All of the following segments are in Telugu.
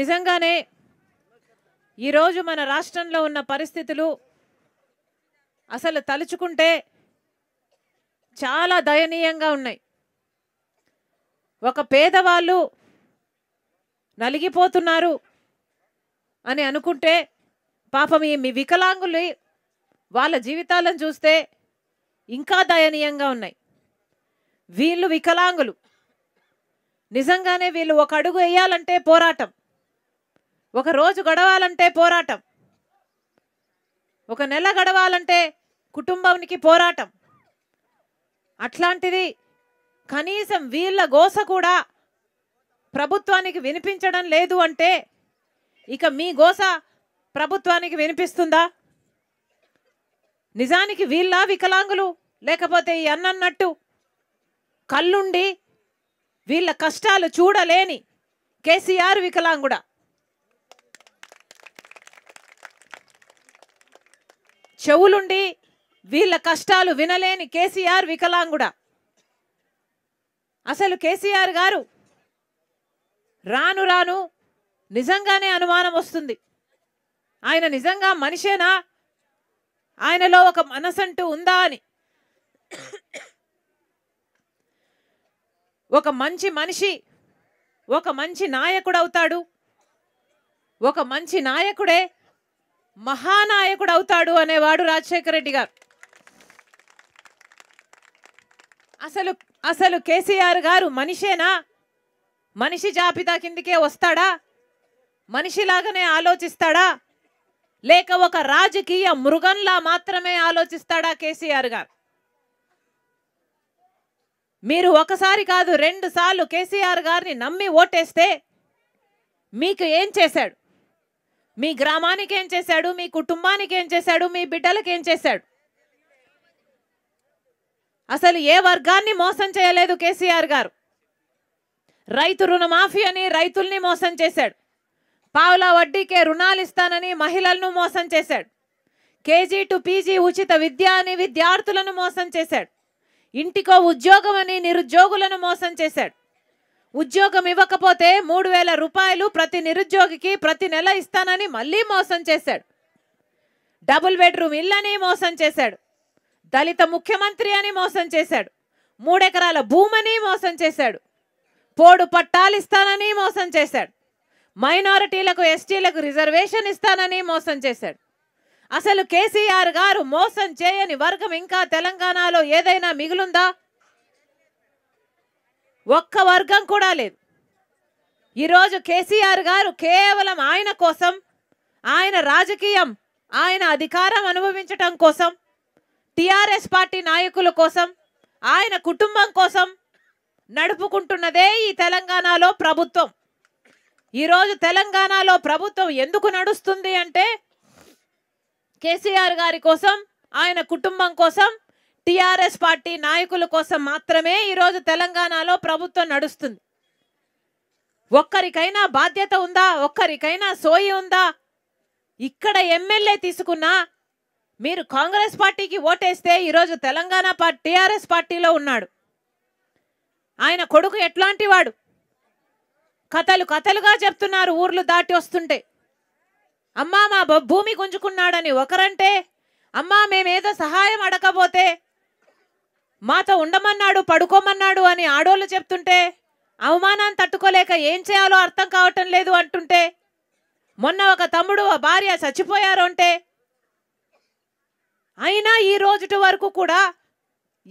నిజంగానే ఈరోజు మన రాష్ట్రంలో ఉన్న పరిస్థితులు అసలు తలుచుకుంటే చాలా దయనీయంగా ఉన్నాయి ఒక పేదవాళ్ళు నలిగిపోతున్నారు అని అనుకుంటే పాపం ఈ మీ వికలాంగులు వాళ్ళ జీవితాలను చూస్తే ఇంకా దయనీయంగా ఉన్నాయి వీళ్ళు వికలాంగులు నిజంగానే వీళ్ళు ఒక అడుగు వేయాలంటే పోరాటం ఒక రోజు గడవాలంటే పోరాటం ఒక నెల గడవాలంటే కుటుంబానికి పోరాటం అట్లాంటిది కనీసం వీళ్ళ గోస కూడా ప్రభుత్వానికి వినిపించడం లేదు అంటే ఇక మీ గోస ప్రభుత్వానికి వినిపిస్తుందా నిజానికి వీళ్ళ వికలాంగులు లేకపోతే ఈ అన్నట్టు కళ్ళుండి వీళ్ళ కష్టాలు చూడలేని కేసీఆర్ వికలాంగుడా చెవులుండి వీళ్ళ కష్టాలు వినలేని కేసీఆర్ వికలాంగుడా అసలు కేసీఆర్ గారు రాను రాను నిజంగానే అనుమానం వస్తుంది ఆయన నిజంగా మనిషేనా ఆయనలో ఒక మనసంటూ ఉందా అని ఒక మంచి మనిషి ఒక మంచి నాయకుడు అవుతాడు ఒక మంచి నాయకుడే మహానాయకుడు అవుతాడు అనేవాడు రాజశేఖర రెడ్డి గారు అసలు అసలు కేసీఆర్ గారు మనిషేనా మనిషి జాబితా కిందికే వస్తాడా మనిషిలాగానే ఆలోచిస్తాడా లేక ఒక రాజకీయ మృగంలా మాత్రమే ఆలోచిస్తాడా కేసీఆర్ గారు మీరు ఒకసారి కాదు రెండు సార్లు కేసీఆర్ గారిని నమ్మి ఓటేస్తే మీకు ఏం చేశాడు మీ గ్రామానికి ఏం చేశాడు మీ కుటుంబానికి ఏం చేశాడు మీ బిడ్డలకి ఏం చేశాడు అసలు ఏ వర్గాన్ని మోసం చేయలేదు కేసీఆర్ గారు రైతు రుణమాఫీ అని రైతుల్ని మోసం చేశాడు పావుల వడ్డీకే రుణాలు ఇస్తానని మహిళలను మోసం చేశాడు కేజీ టు పీజీ ఉచిత విద్య అని విద్యార్థులను మోసం చేశాడు ఇంటికో ఉద్యోగం అని నిరుద్యోగులను మోసం చేశాడు ఉద్యోగం ఇవ్వకపోతే మూడు వేల రూపాయలు ప్రతి నిరుద్యోగికి ప్రతి నెల ఇస్తానని మళ్ళీ మోసం చేశాడు డబుల్ బెడ్రూమ్ ఇల్లని మోసం చేశాడు దళిత ముఖ్యమంత్రి అని మోసం చేశాడు మూడెకరాల భూమని మోసం చేశాడు పోడు పట్టాలు ఇస్తానని మోసం చేశాడు మైనారిటీలకు ఎస్టీలకు రిజర్వేషన్ ఇస్తానని మోసం చేశాడు అసలు కేసీఆర్ గారు మోసం చేయని వర్గం ఇంకా తెలంగాణలో ఏదైనా మిగులుందా ఒక్క వర్గం కూడా లేదు ఈరోజు కేసీఆర్ గారు కేవలం ఆయన కోసం ఆయన రాజకీయం ఆయన అధికారం అనుభవించటం కోసం టిఆర్ఎస్ పార్టీ నాయకుల కోసం ఆయన కుటుంబం కోసం నడుపుకుంటున్నదే ఈ తెలంగాణలో ప్రభుత్వం ఈరోజు తెలంగాణలో ప్రభుత్వం ఎందుకు నడుస్తుంది అంటే కేసీఆర్ గారి కోసం ఆయన కుటుంబం కోసం టిఆర్ఎస్ పార్టీ నాయకుల కోసం మాత్రమే ఈరోజు తెలంగాణలో ప్రభుత్వం నడుస్తుంది ఒక్కరికైనా బాధ్యత ఉందా ఒక్కరికైనా సోయి ఉందా ఇక్కడ ఎమ్మెల్యే తీసుకున్నా మీరు కాంగ్రెస్ పార్టీకి ఓటేస్తే ఈరోజు తెలంగాణ పార్టీ టీఆర్ఎస్ పార్టీలో ఉన్నాడు ఆయన కొడుకు ఎట్లాంటి వాడు కథలు కథలుగా చెప్తున్నారు ఊర్లు దాటి వస్తుంటే అమ్మా మా భూమి గుంజుకున్నాడని ఒకరంటే అమ్మా మేమేదో సహాయం అడగబోతే మాతో ఉండమన్నాడు పడుకోమన్నాడు అని ఆడోళ్ళు చెప్తుంటే అవమానాన్ని తట్టుకోలేక ఏం చేయాలో అర్థం కావటం లేదు అంటుంటే మొన్న ఒక తమ్ముడు ఆ భార్య చచ్చిపోయారు అంటే అయినా ఈ రోజుటి వరకు కూడా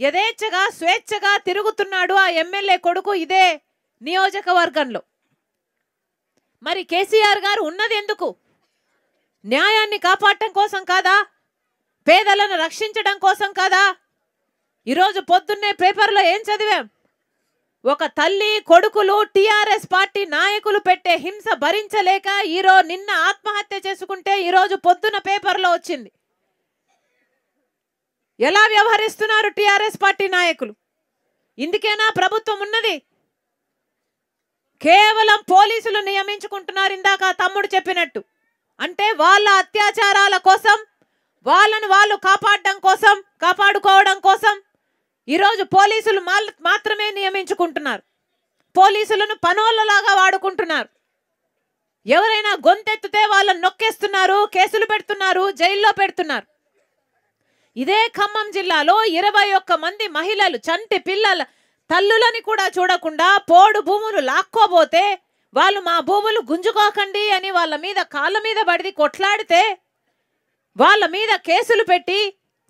యథేచ్ఛగా స్వేచ్ఛగా తిరుగుతున్నాడు ఆ ఎమ్మెల్యే కొడుకు ఇదే నియోజకవర్గంలో మరి కేసీఆర్ గారు ఉన్నది ఎందుకు న్యాయాన్ని కాపాడటం కోసం కాదా పేదలను రక్షించడం కోసం కాదా ఈరోజు పొద్దున్నే పేపర్లో ఏం చదివాం ఒక తల్లి కొడుకులు టిఆర్ఎస్ పార్టీ నాయకులు పెట్టే హింస భరించలేక ఈరోజు నిన్న ఆత్మహత్య చేసుకుంటే ఈరోజు పొద్దున పేపర్లో వచ్చింది ఎలా వ్యవహరిస్తున్నారు టిఆర్ఎస్ పార్టీ నాయకులు ఇందుకేనా ప్రభుత్వం ఉన్నది కేవలం పోలీసులు నియమించుకుంటున్నారు ఇందాక తమ్ముడు చెప్పినట్టు అంటే వాళ్ళ అత్యాచారాల కోసం వాళ్ళను వాళ్ళు కాపాడడం కోసం కాపాడుకోవడం కోసం ఈరోజు పోలీసులు మాత్రమే నియమించుకుంటున్నారు పోలీసులను పనోళ్ళలాగా వాడుకుంటున్నారు ఎవరైనా గొంతెత్తితే వాళ్ళని నొక్కేస్తున్నారు కేసులు పెడుతున్నారు జైల్లో పెడుతున్నారు ఇదే ఖమ్మం జిల్లాలో ఇరవై ఒక్క మంది మహిళలు చంటి పిల్లల తల్లులని కూడా చూడకుండా పోడు భూములు లాక్కోబోతే వాళ్ళు మా భూములు గుంజుకోకండి అని వాళ్ళ మీద కాళ్ళ మీద పడిది కొట్లాడితే వాళ్ళ మీద కేసులు పెట్టి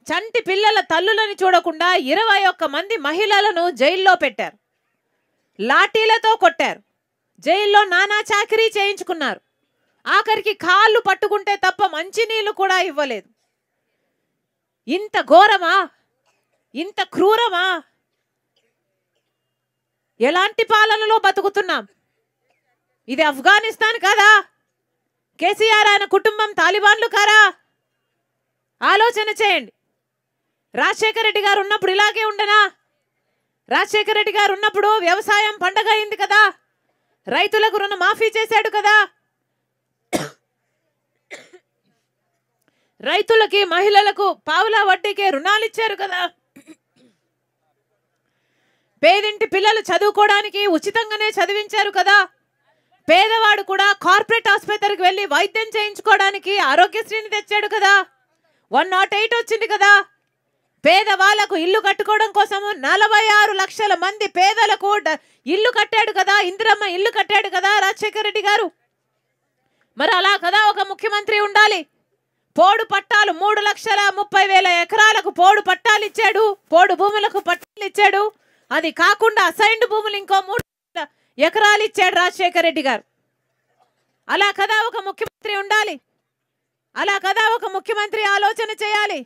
చంటి పిల్లల తల్లులను చూడకుండా ఇరవై ఒక్క మంది మహిళలను జైల్లో పెట్టారు లాఠీలతో కొట్టారు జైల్లో నానా చాకరీ చేయించుకున్నారు ఆఖరికి కాళ్ళు పట్టుకుంటే తప్ప మంచినీళ్ళు కూడా ఇవ్వలేదు ఇంత ఘోరమా ఇంత క్రూరమా ఎలాంటి పాలనలో బతుకుతున్నాం ఇది ఆఫ్ఘనిస్తాన్ కదా కేసీఆర్ ఆయన కుటుంబం తాలిబాన్లు కారా ఆలోచన చేయండి రాజశేఖర రెడ్డి గారు ఉన్నప్పుడు ఇలాగే ఉండనా రాజశేఖర రెడ్డి గారు ఉన్నప్పుడు వ్యవసాయం పండగ అయింది కదా రైతులకు రుణ మాఫీ చేశాడు కదా రైతులకి మహిళలకు పావుల వడ్డీకి రుణాలు ఇచ్చారు కదా పేదింటి పిల్లలు చదువుకోవడానికి ఉచితంగానే చదివించారు కదా పేదవాడు కూడా కార్పొరేట్ ఆసుపత్రికి వెళ్ళి వైద్యం చేయించుకోవడానికి ఆరోగ్యశ్రీని తెచ్చాడు కదా వన్ నాట్ ఎయిట్ వచ్చింది కదా పేదవాళ్లకు ఇల్లు కట్టుకోవడం కోసం నలభై ఆరు లక్షల మంది పేదలకు ఇల్లు కట్టాడు కదా ఇందిరమ్మ ఇల్లు కట్టాడు కదా రాజశేఖర రెడ్డి గారు మరి అలా కదా ఒక ముఖ్యమంత్రి ఉండాలి పోడు పట్టాలు మూడు లక్షల ముప్పై వేల ఎకరాలకు పోడు పట్టాలు ఇచ్చాడు పోడు భూములకు పట్టాలు ఇచ్చాడు అది కాకుండా అసైన్డ్ భూములు ఇంకో మూడు ఎకరాలు ఇచ్చాడు రాజశేఖర రెడ్డి గారు అలా కదా ఒక ముఖ్యమంత్రి ఉండాలి అలా కదా ఒక ముఖ్యమంత్రి ఆలోచన చేయాలి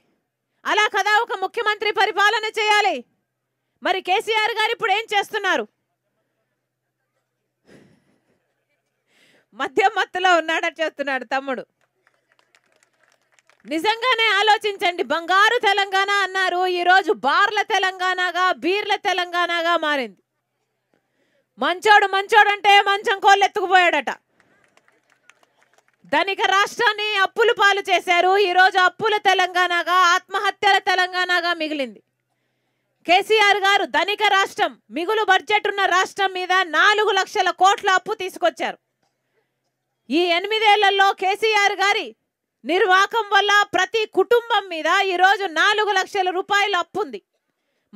అలా కదా ఒక ముఖ్యమంత్రి పరిపాలన చేయాలి మరి కేసీఆర్ గారు ఇప్పుడు ఏం చేస్తున్నారు మద్యం మత్తులో ఉన్నాడ చేస్తున్నాడు తమ్ముడు నిజంగానే ఆలోచించండి బంగారు తెలంగాణ అన్నారు ఈరోజు బార్ల తెలంగాణగా బీర్ల తెలంగాణగా మారింది మంచోడు మంచోడు అంటే మంచం కోళ్ళు ఎత్తుకుపోయాడట ధనిక రాష్ట్రాన్ని అప్పులు పాలు చేశారు ఈరోజు అప్పుల తెలంగాణగా ఆత్మహత్యల తెలంగాణగా మిగిలింది కేసీఆర్ గారు ధనిక రాష్ట్రం మిగులు బడ్జెట్ ఉన్న రాష్ట్రం మీద నాలుగు లక్షల కోట్ల అప్పు తీసుకొచ్చారు ఈ ఎనిమిదేళ్లలో కేసీఆర్ గారి నిర్వాకం వల్ల ప్రతి కుటుంబం మీద ఈరోజు నాలుగు లక్షల రూపాయలు అప్పు ఉంది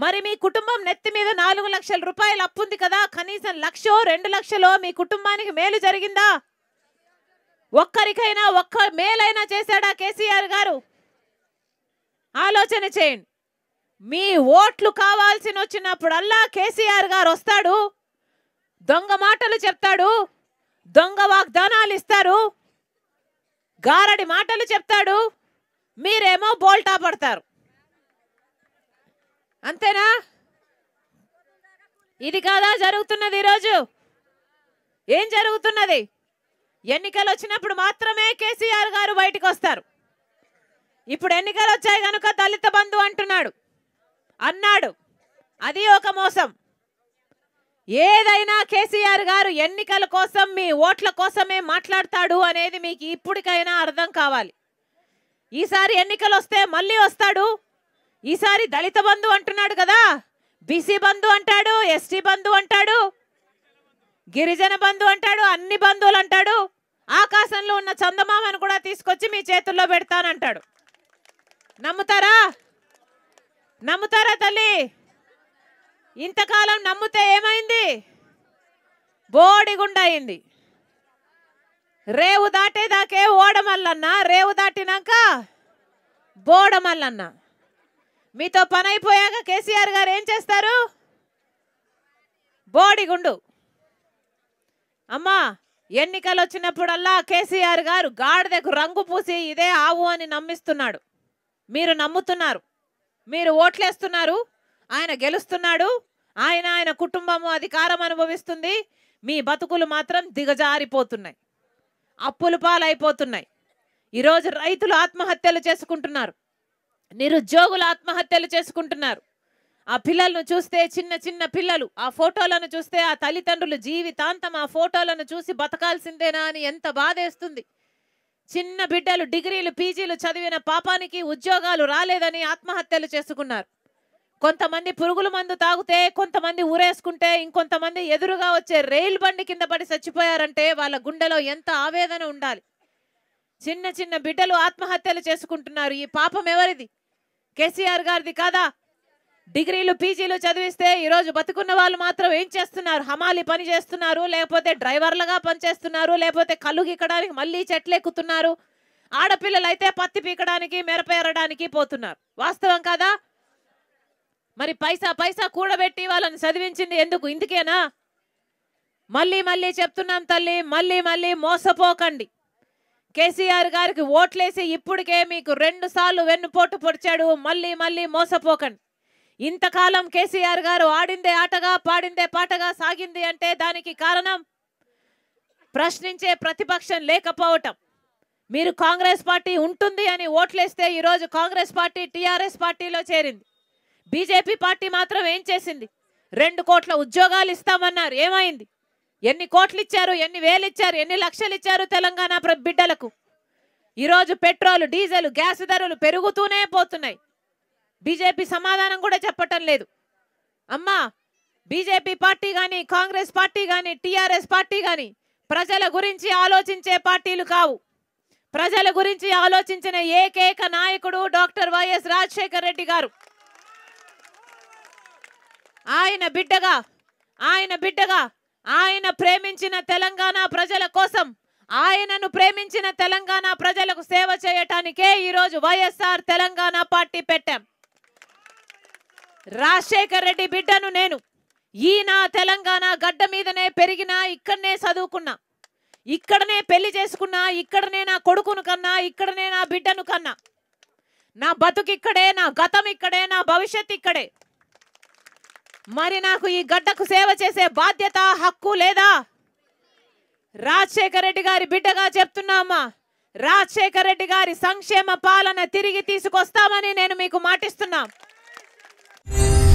మరి మీ కుటుంబం నెత్తి మీద నాలుగు లక్షల రూపాయలు అప్పు ఉంది కదా కనీసం లక్షో రెండు లక్షలో మీ కుటుంబానికి మేలు జరిగిందా ఒక్కరికైనా ఒక్క మేలైనా చేశాడా కేసీఆర్ గారు ఆలోచన చేయండి మీ ఓట్లు కావాల్సిన వచ్చినప్పుడల్లా కేసీఆర్ గారు వస్తాడు దొంగ మాటలు చెప్తాడు దొంగ వాగ్దానాలు ఇస్తారు గారడి మాటలు చెప్తాడు మీరేమో బోల్టా పడతారు అంతేనా ఇది కాదా జరుగుతున్నది ఈరోజు ఏం జరుగుతున్నది ఎన్నికలు వచ్చినప్పుడు మాత్రమే కేసీఆర్ గారు బయటకు వస్తారు ఇప్పుడు ఎన్నికలు వచ్చాయి కనుక దళిత బంధు అంటున్నాడు అన్నాడు అది ఒక మోసం ఏదైనా కేసీఆర్ గారు ఎన్నికల కోసం మీ ఓట్ల కోసమే మాట్లాడతాడు అనేది మీకు ఇప్పటికైనా అర్థం కావాలి ఈసారి ఎన్నికలు వస్తే మళ్ళీ వస్తాడు ఈసారి దళిత బంధు అంటున్నాడు కదా బీసీ బంధు అంటాడు ఎస్టీ బంధు అంటాడు గిరిజన బంధు అంటాడు అన్ని బంధువులు అంటాడు ఆకాశంలో ఉన్న చందమామను కూడా తీసుకొచ్చి మీ చేతుల్లో పెడతానంటాడు నమ్ముతారా నమ్ముతారా తల్లి ఇంతకాలం నమ్మితే ఏమైంది బోడిగుండయింది రేవు దాటేదాకే ఓడమల్లన్నా రేవు దాటినాక బోడమల్లన్నా మీతో పని అయిపోయాక కేసీఆర్ గారు ఏం చేస్తారు బోడిగుండు అమ్మా ఎన్నికలు వచ్చినప్పుడల్లా కేసీఆర్ గారు గాడిదకు రంగు పూసి ఇదే ఆవు అని నమ్మిస్తున్నాడు మీరు నమ్ముతున్నారు మీరు ఓట్లేస్తున్నారు ఆయన గెలుస్తున్నాడు ఆయన ఆయన కుటుంబము అధికారం అనుభవిస్తుంది మీ బతుకులు మాత్రం దిగజారిపోతున్నాయి అప్పులు పాలైపోతున్నాయి ఈరోజు రైతులు ఆత్మహత్యలు చేసుకుంటున్నారు నిరుద్యోగులు ఆత్మహత్యలు చేసుకుంటున్నారు ఆ పిల్లలను చూస్తే చిన్న చిన్న పిల్లలు ఆ ఫోటోలను చూస్తే ఆ తల్లిదండ్రులు జీవితాంతం ఆ ఫోటోలను చూసి బతకాల్సిందేనా అని ఎంత బాధేస్తుంది చిన్న బిడ్డలు డిగ్రీలు పీజీలు చదివిన పాపానికి ఉద్యోగాలు రాలేదని ఆత్మహత్యలు చేసుకున్నారు కొంతమంది పురుగుల మందు తాగితే కొంతమంది ఊరేసుకుంటే ఇంకొంతమంది ఎదురుగా వచ్చే రైలు బండి కింద పడి చచ్చిపోయారంటే వాళ్ళ గుండెలో ఎంత ఆవేదన ఉండాలి చిన్న చిన్న బిడ్డలు ఆత్మహత్యలు చేసుకుంటున్నారు ఈ పాపం ఎవరిది కేసీఆర్ గారిది కాదా డిగ్రీలు పీజీలు చదివిస్తే ఈరోజు బతుకున్న వాళ్ళు మాత్రం ఏం చేస్తున్నారు హమాలి పని చేస్తున్నారు లేకపోతే డ్రైవర్లుగా పనిచేస్తున్నారు లేకపోతే కళ్ళు గీకడానికి మళ్ళీ చెట్లు ఎక్కుతున్నారు ఆడపిల్లలు అయితే పత్తి పీకడానికి మెరపేరడానికి పోతున్నారు వాస్తవం కదా మరి పైసా పైసా కూడబెట్టి వాళ్ళని చదివించింది ఎందుకు ఇందుకేనా మళ్ళీ మళ్ళీ చెప్తున్నాం తల్లి మళ్ళీ మళ్ళీ మోసపోకండి కేసీఆర్ గారికి ఓట్లేసి ఇప్పటికే మీకు రెండు సార్లు వెన్నుపోటు పొడిచాడు మళ్ళీ మళ్ళీ మోసపోకండి ఇంతకాలం కేసీఆర్ గారు ఆడిందే ఆటగా పాడిందే పాటగా సాగింది అంటే దానికి కారణం ప్రశ్నించే ప్రతిపక్షం లేకపోవటం మీరు కాంగ్రెస్ పార్టీ ఉంటుంది అని ఓట్లేస్తే ఈరోజు కాంగ్రెస్ పార్టీ టీఆర్ఎస్ పార్టీలో చేరింది బీజేపీ పార్టీ మాత్రం ఏం చేసింది రెండు కోట్ల ఉద్యోగాలు ఇస్తామన్నారు ఏమైంది ఎన్ని కోట్లు ఇచ్చారు ఎన్ని వేలు ఇచ్చారు ఎన్ని లక్షలు ఇచ్చారు తెలంగాణ బిడ్డలకు ఈరోజు పెట్రోల్ డీజిల్ గ్యాస్ ధరలు పెరుగుతూనే పోతున్నాయి బీజేపీ సమాధానం కూడా చెప్పటం లేదు అమ్మా బీజేపీ పార్టీ కానీ కాంగ్రెస్ పార్టీ కానీ టీఆర్ఎస్ పార్టీ కానీ ప్రజల గురించి ఆలోచించే పార్టీలు కావు ప్రజల గురించి ఆలోచించిన ఏకైక నాయకుడు డాక్టర్ వైఎస్ రాజశేఖర్ రెడ్డి గారు ఆయన బిడ్డగా ఆయన బిడ్డగా ఆయన ప్రేమించిన తెలంగాణ ప్రజల కోసం ఆయనను ప్రేమించిన తెలంగాణ ప్రజలకు సేవ చేయటానికే ఈరోజు వైఎస్ఆర్ తెలంగాణ పార్టీ పెట్టాం రాజశేఖర్ రెడ్డి బిడ్డను నేను ఈయన తెలంగాణ గడ్డ మీదనే పెరిగినా ఇక్కడనే చదువుకున్నా ఇక్కడనే పెళ్లి చేసుకున్నా ఇక్కడనే నా కొడుకును కన్నా ఇక్కడనే నా బిడ్డను కన్నా నా బతుకు ఇక్కడే నా గతం ఇక్కడే నా భవిష్యత్ ఇక్కడే మరి నాకు ఈ గడ్డకు సేవ చేసే బాధ్యత హక్కు లేదా రాజశేఖర రెడ్డి గారి బిడ్డగా చెప్తున్నామా రాజశేఖర రెడ్డి గారి సంక్షేమ పాలన తిరిగి తీసుకొస్తామని నేను మీకు మాటిస్తున్నా you